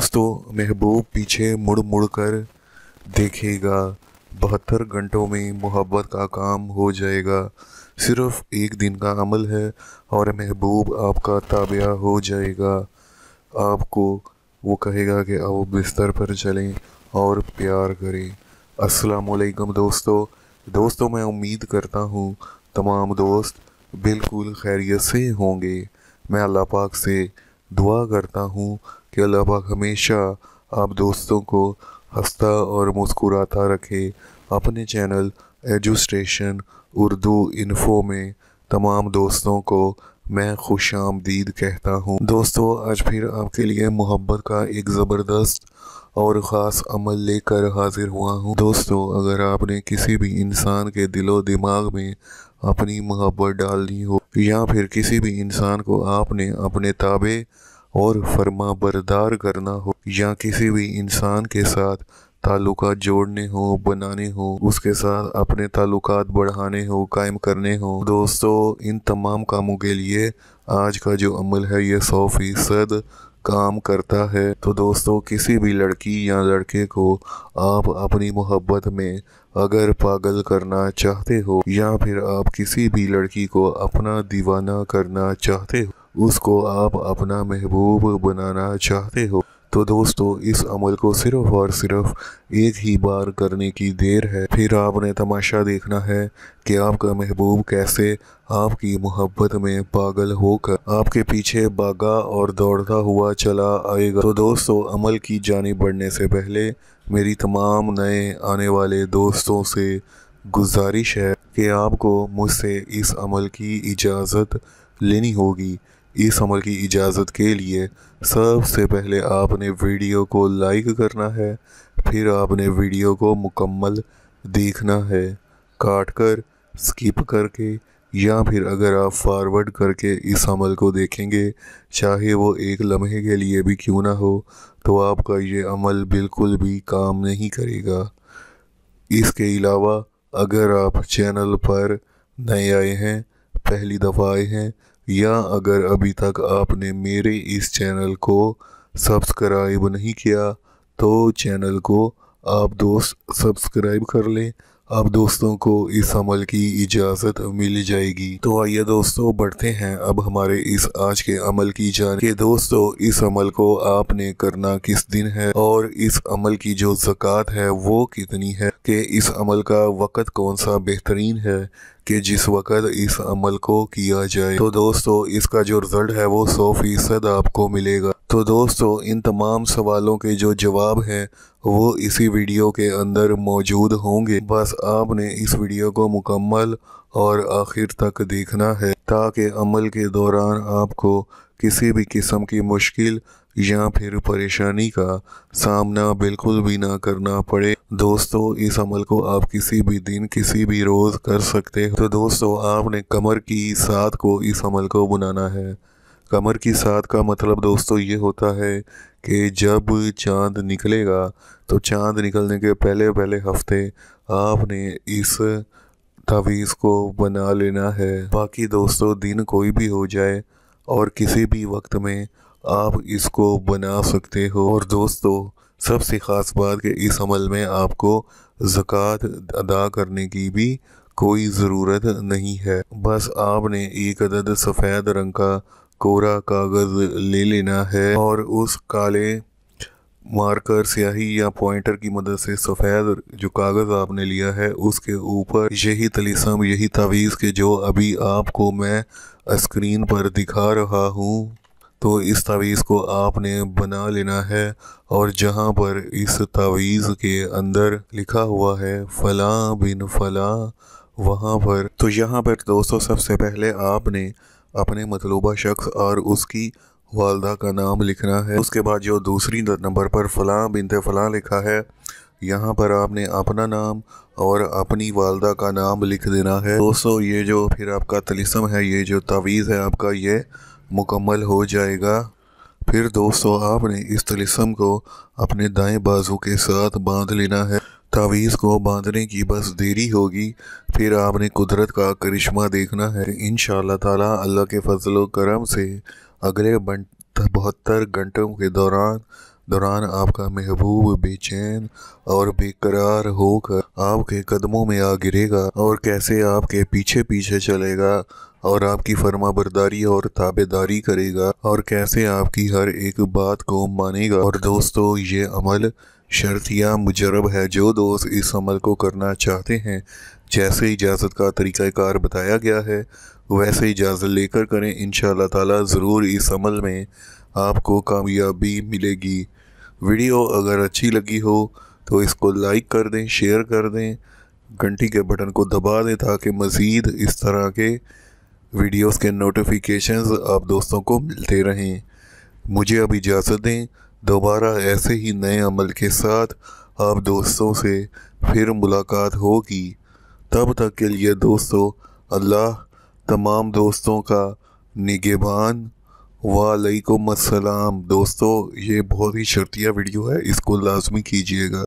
दोस्तों महबूब पीछे मुड़ मुड़ कर देखेगा बहत्तर घंटों में मोहब्बत का काम हो जाएगा सिर्फ एक दिन का अमल है और महबूब आपका ताबिया हो जाएगा आपको वो कहेगा कि आओ बिस्तर पर चलें और प्यार करें असलकम दोस्तों दोस्तों मैं उम्मीद करता हूँ तमाम दोस्त बिल्कुल खैरियत से होंगे मैं अल्लाह पाक से दुआ करता हूँ के अलावा हमेशा आप दोस्तों को हंसता और मुस्कुराता रखें अपने चैनल एजुस्टेशन उर्दू इन्फो में तमाम दोस्तों को मैं खुश आमदीद कहता हूँ दोस्तों आज फिर आपके लिए मोहब्बत का एक ज़बरदस्त और ख़ास अमल लेकर हाजिर हुआ हूँ दोस्तों अगर आपने किसी भी इंसान के दिलो दिमाग में अपनी मोहब्बत डालनी हो या फिर किसी भी इंसान को आपने अपने ताबे और फर्मा बरदार करना हो या किसी भी इंसान के साथ ताल्लुक जोड़ने हो बनाने हो उसके साथ अपने ताल्लुक बढ़ाने हो कायम करने हो दोस्तों इन तमाम कामों के लिए आज का जो अमल है ये सौ फीसद काम करता है तो दोस्तों किसी भी लड़की या लड़के को आप अपनी मोहब्बत में अगर पागल करना चाहते हो या फिर आप किसी भी लड़की को अपना दीवाना करना चाहते हो उसको आप अपना महबूब बनाना चाहते हो तो दोस्तों इस अमल को सिर्फ और सिर्फ एक ही बार करने की देर है फिर आपने तमाशा देखना है कि आपका महबूब कैसे आपकी मोहब्बत में पागल होकर आपके पीछे बागा और दौड़ता हुआ चला आएगा तो दोस्तों अमल की जानी बढ़ने से पहले मेरी तमाम नए आने वाले दोस्तों से गुजारिश है कि आपको मुझसे इस अमल की इजाज़त लेनी होगी इस अमल की इजाज़त के लिए सबसे पहले आपने वीडियो को लाइक करना है फिर आपने वीडियो को मुकम्मल देखना है काट कर स्किप करके या फिर अगर आप फॉरवर्ड करके इस अमल को देखेंगे चाहे वो एक लम्हे के लिए भी क्यों ना हो तो आपका ये अमल बिल्कुल भी काम नहीं करेगा इसके अलावा अगर आप चैनल पर नए आए हैं पहली दफ़ा आए हैं या अगर अभी तक आपने मेरे इस चैनल को सब्सक्राइब नहीं किया तो चैनल को आप दोस्त सब्सक्राइब कर लें आप दोस्तों को इस अमल की इजाज़त मिल जाएगी तो आइए दोस्तों बढ़ते हैं अब हमारे इस आज के अमल की जान के दोस्तों इस अमल को आपने करना किस दिन है और इस अमल की जो जक़ात है वो कितनी है कि इस अमल का वक़्त कौन सा बेहतरीन है कि जिस वक्त इस अमल को किया जाए तो दोस्तों इसका जो रिजल्ट है वो सौ फीसद आपको मिलेगा तो दोस्तों इन तमाम सवालों के जो जवाब हैं वो इसी वीडियो के अंदर मौजूद होंगे बस आपने इस वीडियो को मुकम्मल और आखिर तक देखना है ताकि अमल के दौरान आपको किसी भी किस्म की मुश्किल या फिर परेशानी का सामना बिल्कुल भी ना करना पड़े दोस्तों इस अमल को आप किसी भी दिन किसी भी रोज़ कर सकते हैं तो दोस्तों आपने कमर की साथ को इस अमल को बनाना है कमर की साथ का मतलब दोस्तों ये होता है कि जब चांद निकलेगा तो चांद निकलने के पहले पहले हफ्ते आपने इस तवीज़ को बना लेना है बाकी दोस्तों दिन कोई भी हो जाए और किसी भी वक्त में आप इसको बना सकते हो और दोस्तों सबसे ख़ास बात कि इस अमल में आपको ज़क़़त अदा करने की भी कोई ज़रूरत नहीं है बस आपने एक अदद सफ़ेद रंग का कोरा कागज़ ले लेना है और उस काले मार्कर स्याही या पॉइंटर की मदद से सफ़ेद जो कागज़ आपने लिया है उसके ऊपर यही तलीसम यही तावीज़ के जो अभी आपको मैं स्क्रीन पर दिखा रहा हूँ तो इस तावीज़ को आपने बना लेना है और जहाँ पर इस तावीज़ के अंदर लिखा हुआ है फ़ला बिन फ़ला वहाँ पर तो यहाँ पर दोस्तों सबसे पहले आपने अपने मतलूबा शख्स और उसकी वालदा का नाम लिखना है उसके बाद जो दूसरी नंबर पर फ़लाँ बिनते फ़लाँ लिखा है यहाँ पर आपने अपना नाम और अपनी वालदा का नाम लिख देना है दोस्तों ये जो फिर आपका तलिसम है ये जो तावीज़ है आपका ये मुकम्मल हो जाएगा फिर दोस्तों आपने इस तलिसम को अपने दाएं बाजू के साथ बांध लेना है तावीज़ को बांधने की बस देरी होगी फिर आपने कुदरत का करिश्मा देखना है इन ताला अल्लाह के फजल करम से अगले बहत्तर घंटों के दौरान दौरान आपका महबूब बेचैन और बेकरार होकर आपके कदमों में आ गिरेगा और कैसे आपके पीछे पीछे चलेगा और आपकी फर्मा और ताबेदारी करेगा और कैसे आपकी हर एक बात को मानेगा और दोस्तों ये अमल शर्तिया मुजरब है जो दोस्त इस अमल को करना चाहते हैं जैसे इजाज़त का तरीक़ार बताया गया है वैसे ही जायज़ा लेकर करें इन ताला ज़रूर इस अमल में आपको कामयाबी मिलेगी वीडियो अगर अच्छी लगी हो तो इसको लाइक कर दें शेयर कर दें घंटी के बटन को दबा दें ताकि मज़ीद इस तरह के वीडियोस के नोटिफिकेशंस आप दोस्तों को मिलते रहें मुझे अब इजाज़त दें दोबारा ऐसे ही नए अमल के साथ आप दोस्तों से फिर मुलाकात होगी तब तक के लिए दोस्तों अल्लाह तमाम दोस्तों का निगेबान वालेकुम अस्सलाम दोस्तों ये बहुत ही शर्तिया वीडियो है इसको लाजमी कीजिएगा